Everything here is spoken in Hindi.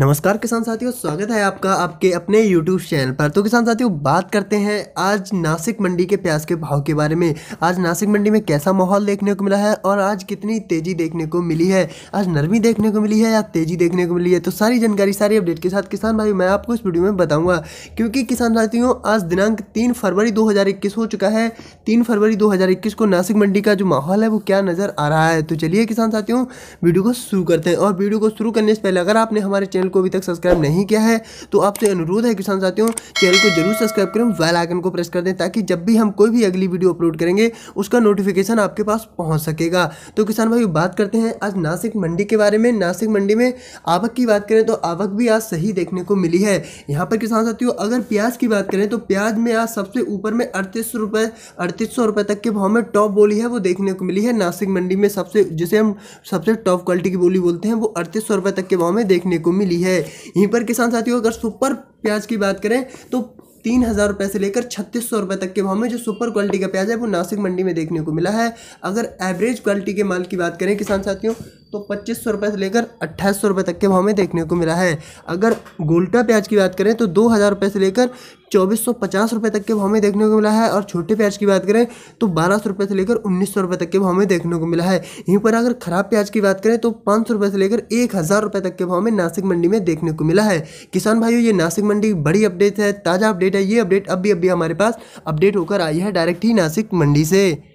नमस्कार किसान साथियों स्वागत है आपका आपके अपने YouTube चैनल पर तो किसान साथियों बात करते हैं आज नासिक मंडी के प्याज के भाव के बारे में आज नासिक मंडी में कैसा माहौल देखने को मिला है और आज कितनी तेज़ी देखने को मिली है आज नरमी देखने को मिली है या तेज़ी देखने को मिली है तो सारी जानकारी सारी अपडेट के साथ किसान भाई मैं आपको इस वीडियो में बताऊँगा क्योंकि किसान साथियों आज दिनांक तीन फरवरी दो हो चुका है तीन फरवरी दो को नासिक मंडी का जो माहौल है वो क्या नज़र आ रहा है तो चलिए किसान साथियों वीडियो को शुरू करते हैं और वीडियो को शुरू करने से पहले अगर आपने हमारे चैनल को अभी तक सब्सक्राइब नहीं किया है तो आपसे अनुरोध है किसान साथियों चैनल को जरूर सब्सक्राइब करें वेल आइकन को प्रेस कर दें ताकि जब भी हम कोई भी अगली वीडियो अपलोड करेंगे उसका नोटिफिकेशन आपके पास पहुँच सकेगा तो किसान भाई बात करते हैं आज नासिक मंडी के बारे में नासिक मंडी में आवक की बात करें तो आवक भी आज सही देखने को मिली है यहाँ पर किसान साथियों अगर प्याज की बात करें तो प्याज में आज सबसे ऊपर में अड़तीस रुपये अड़तीस सौ तक के भाव में टॉप बोली है वो देखने को मिली है नासिक मंडी में सबसे जिसे हम सबसे टॉप क्वालिटी की बोली बोलते हैं वो अड़तीस सौ तक के भाव में देखने को मिली सकती है यहीं पर किसान साथियों अगर सुपर प्याज की बात करें तो तीन हज़ार रुपये से लेकर छत्तीस सौ रुपये तक के भाव में जो सुपर क्वालिटी का प्याज है वो नासिक मंडी में देखने को मिला है अगर एवरेज क्वालिटी के माल की बात करें किसान साथियों तो पच्चीस सौ रुपये से लेकर अट्ठाईस सौ रुपये तक के भाव में देखने को मिला है अगर गोल्टा प्याज की बात करें तो दो हज़ार रुपये से लेकर चौबीस सौ पचास रुपये तक के भाव में देखने को मिला है और छोटे प्याज की बात करें तो बारह सौ रुपये से लेकर उन्नीस सौ रुपये तक के भाव में देखने को मिला है यहीं पर अगर खराब प्याज की बात करें तो पाँच सौ रुपये से लेकर एक हज़ार रुपये तक के भाव में नासिक मंडी में देखने को मिला है किसान भाइयों ये नासिक मंडी बड़ी अपडेट है ताज़ा अपडेट है ये अपडेट अभी अभी हमारे पास अपडेट होकर आई है डायरेक्ट ही नासिक मंडी से